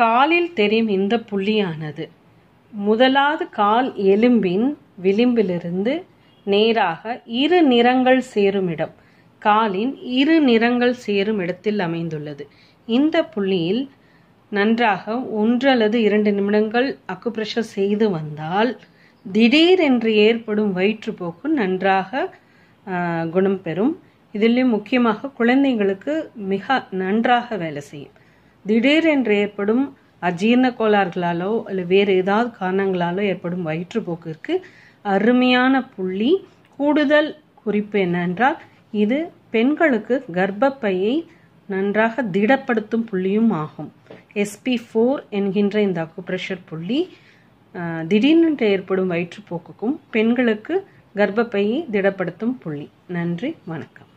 காலில் தெரியும் இந்த புள்ளியானது முதலாவது கால் எலும்பின் விளிம்பிலிருந்து நேராக இரு நிறங்கள் சேரும் இடம் காலின் இரு நிறங்கள் சேரும் இடத்தில் அமைந்துள்ளது இந்த புள்ளியில் நன்றாக ஒன்று அல்லது இரண்டு நிமிடங்கள் அக்குப்ரெஷர் செய்து வந்தால் திடீரென்று ஏற்படும் வயிற்றுப்போக்கு நன்றாக குணம் பெறும் இதிலும் முக்கியமாக குழந்தைங்களுக்கு மிக நன்றாக வேலை செய்யும் திடீரென்று ஏற்படும் அஜீர்ண கோளாறுகளாலோ இல்லை வேறு ஏதாவது காரணங்களாலோ ஏற்படும் வயிற்றுப்போக்கிற்கு அருமையான புள்ளி கூடுதல் குறிப்பு என்னென்றால் இது பெண்களுக்கு கர்ப்பப்பையை நன்றாக திடப்படுத்தும் புள்ளியும் ஆகும் எஸ்பி ஃபோர் என்கின்ற இந்த அக்குப்ரெஷர் புள்ளி திடீரென்று ஏற்படும் வயிற்றுப்போக்குக்கும் பெண்களுக்கு கர்ப்பப்பையை திடப்படுத்தும் புள்ளி நன்றி வணக்கம்